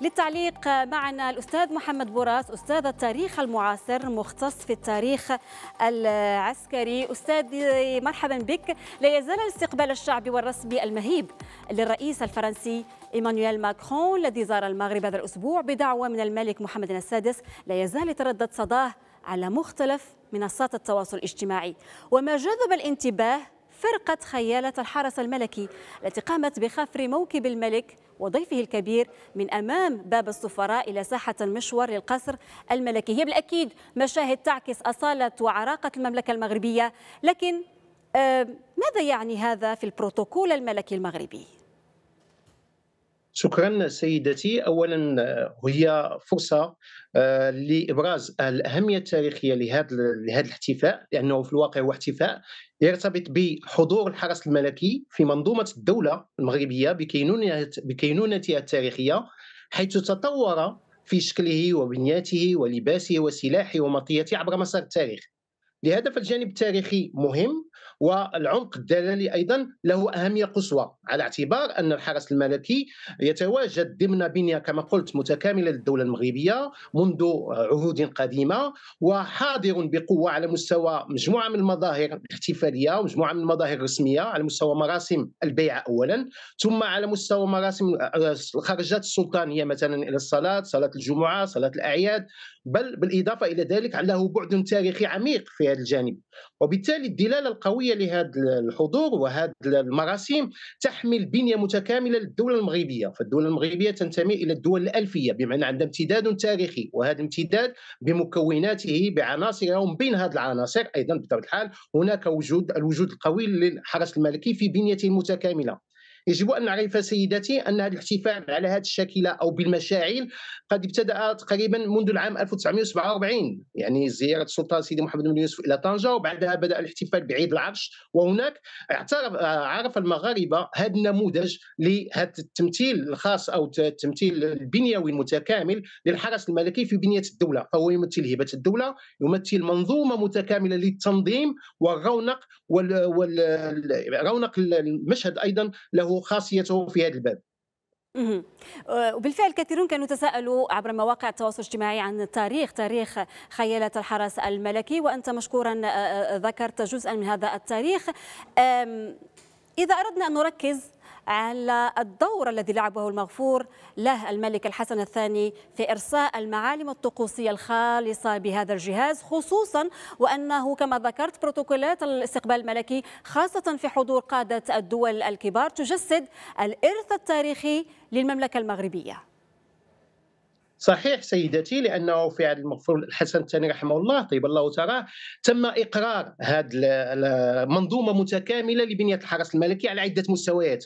للتعليق معنا الأستاذ محمد بوراس أستاذ التاريخ المعاصر مختص في التاريخ العسكري أستاذ مرحبا بك لا يزال الاستقبال الشعبي والرسمي المهيب للرئيس الفرنسي إيمانويل ماكرون الذي زار المغرب هذا الأسبوع بدعوة من الملك محمد السادس لا يزال يتردد صداه على مختلف منصات التواصل الاجتماعي وما جذب الانتباه فرقة خيالة الحرس الملكي التي قامت بخفر موكب الملك وضيفه الكبير من أمام باب السفراء إلى ساحة المشور للقصر الملكي هي بالأكيد مشاهد تعكس أصالة وعراقة المملكة المغربية لكن آه، ماذا يعني هذا في البروتوكول الملكي المغربي؟ شكرا سيدتي اولا آه، هي فرصه آه، لابراز الاهميه التاريخيه لهذا لهذا الاحتفاء لانه في الواقع هو احتفاء يرتبط بحضور الحرس الملكي في منظومه الدوله المغربيه بكينونتها التاريخيه حيث تطور في شكله وبنياته ولباسه وسلاحه ومطيته عبر مسار التاريخ لهذا فالجانب التاريخي مهم والعمق الدلالي ايضا له اهميه قصوى على اعتبار ان الحرس الملكي يتواجد ضمن بنيه كما قلت متكامله للدوله المغربيه منذ عهود قديمه وحاضر بقوه على مستوى مجموعه من المظاهر الاحتفاليه ومجموعه من المظاهر الرسميه على مستوى مراسم البيعه اولا ثم على مستوى مراسم الخرجات السلطانيه مثلا الى الصلاه صلاه الجمعه صلاه الاعياد بل بالإضافة إلى ذلك له بعد تاريخي عميق في هذا الجانب وبالتالي الدلالة القوية لهذا الحضور وهذا المراسم تحمل بنية متكاملة للدولة المغربية فالدولة المغربية تنتمي إلى الدول الألفية بمعنى عندها امتداد تاريخي وهذا الامتداد بمكوناته بعناصرها ومن بين هذه العناصر أيضا بطبيعة الحال هناك وجود الوجود القوي للحرس الملكي في بنيته المتكاملة يجب أن نعرف سيداتي أن هذا الاحتفال على هذه الشاكلة أو بالمشاعل قد ابتدأ تقريبا منذ العام 1947 يعني زيارة السلطان سيدي محمد بن يوسف إلى طنجة وبعدها بدأ الاحتفال بعيد العرش وهناك اعترف عرف المغاربة هذا النموذج لهذا التمثيل الخاص أو التمثيل البنيوي المتكامل للحرس الملكي في بنية الدولة فهو يمثل هبة الدولة يمثل منظومة متكاملة للتنظيم والرونق والرونق المشهد أيضا له خاصيته في هذا الباب أه، وبالفعل كثيرون كانوا تساءلوا عبر مواقع التواصل الاجتماعي عن تاريخ تاريخ خيالة الحرس الملكي وأنت مشكورا أه، أه، ذكرت جزءا من هذا التاريخ إذا أردنا أن نركز على الدور الذي لعبه المغفور له الملك الحسن الثاني في إرساء المعالم الطقوسية الخالصة بهذا الجهاز خصوصا وأنه كما ذكرت بروتوكولات الاستقبال الملكي خاصة في حضور قادة الدول الكبار تجسد الإرث التاريخي للمملكة المغربية صحيح سيدتي لانه في عهد المغفور الحسن الثاني رحمه الله طيب الله تراه تم اقرار هذه المنظومه متكامله لبنيه الحرس الملكي على عده مستويات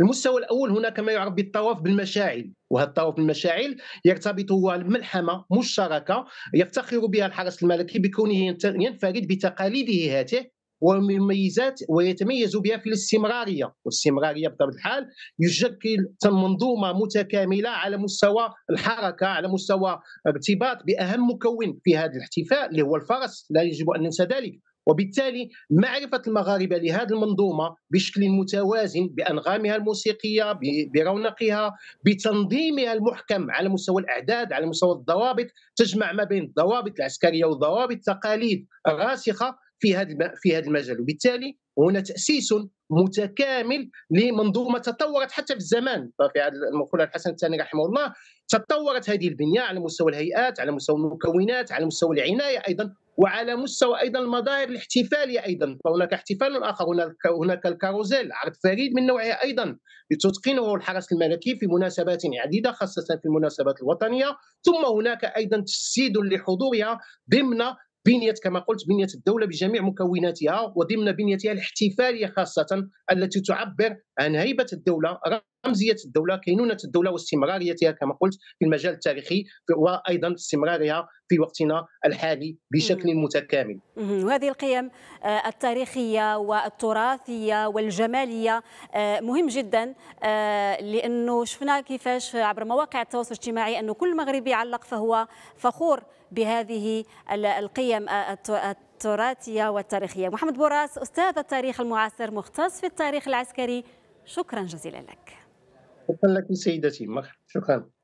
المستوى الاول هناك ما يعرف بالطواف بالمشاعل وهذا الطواف بالمشاعل يرتبط هو الملحمه مشتركه يفتخر بها الحرس الملكي بكونه ينفرد بتقاليده هاته ومميزات ويتميز بها في الاستمراريه والاستمراريه بطبيعه الحال يشكل منظومه متكامله على مستوى الحركه على مستوى ارتباط باهم مكون في هذا الاحتفال اللي هو الفرس لا يجب ان ننسى ذلك وبالتالي معرفه المغاربه لهذه المنظومه بشكل متوازن بانغامها الموسيقيه برونقها بتنظيمها المحكم على مستوى الاعداد على مستوى الضوابط تجمع ما بين الضوابط العسكريه وضوابط تقاليد راسخه في هذا في هذا المجال وبالتالي هنا تاسيس متكامل لمنظومه تطورت حتى في الزمان في عهد المقولة الحسن الثاني رحمه الله تطورت هذه البنيه على مستوى الهيئات على مستوى المكونات على مستوى العنايه ايضا وعلى مستوى ايضا المظاهر الاحتفاليه ايضا فهناك احتفال اخر هناك هناك الكاروزيل عرض فريد من نوعه ايضا لتتقنه الحرس الملكي في مناسبات عديده خاصه في المناسبات الوطنيه ثم هناك ايضا تجسيد لحضورها ضمن بنية كما قلت بنية الدولة بجميع مكوناتها وضمن بنيتها الاحتفالية خاصة التي تعبر عن هيبة الدولة رمزيه الدوله كينونه الدوله واستمراريتها كما قلت في المجال التاريخي وايضا استمرارها في وقتنا الحالي بشكل متكامل وهذه القيم آه، التاريخيه والتراثيه والجماليه آه، مهم جدا آه، لانه شفنا كيفاش عبر مواقع التواصل الاجتماعي انه كل مغربي علق فهو فخور بهذه القيم التراثيه والتاريخيه محمد بوراس استاذ التاريخ المعاصر مختص في التاريخ العسكري شكرا جزيلا لك شكرا لك سيدتي مرحبا شكرا